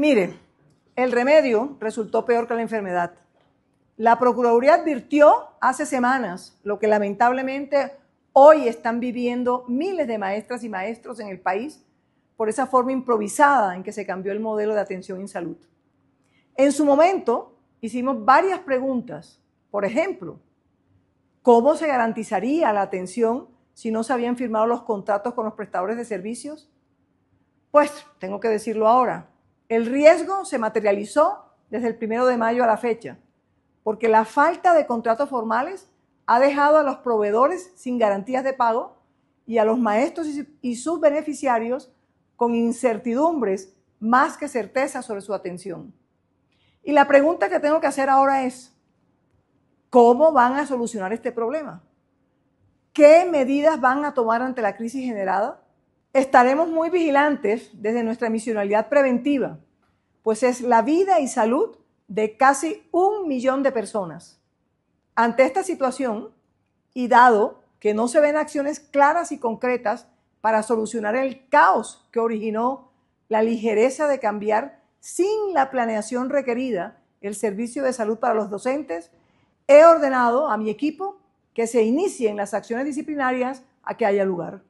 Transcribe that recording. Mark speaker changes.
Speaker 1: Mire, el remedio resultó peor que la enfermedad. La Procuraduría advirtió hace semanas lo que lamentablemente hoy están viviendo miles de maestras y maestros en el país por esa forma improvisada en que se cambió el modelo de atención en salud. En su momento hicimos varias preguntas. Por ejemplo, ¿cómo se garantizaría la atención si no se habían firmado los contratos con los prestadores de servicios? Pues tengo que decirlo ahora, el riesgo se materializó desde el primero de mayo a la fecha, porque la falta de contratos formales ha dejado a los proveedores sin garantías de pago y a los maestros y sus beneficiarios con incertidumbres más que certezas sobre su atención. Y la pregunta que tengo que hacer ahora es, ¿cómo van a solucionar este problema? ¿Qué medidas van a tomar ante la crisis generada? Estaremos muy vigilantes desde nuestra misionalidad preventiva, pues es la vida y salud de casi un millón de personas. Ante esta situación, y dado que no se ven acciones claras y concretas para solucionar el caos que originó la ligereza de cambiar sin la planeación requerida el servicio de salud para los docentes, he ordenado a mi equipo que se inicien las acciones disciplinarias a que haya lugar.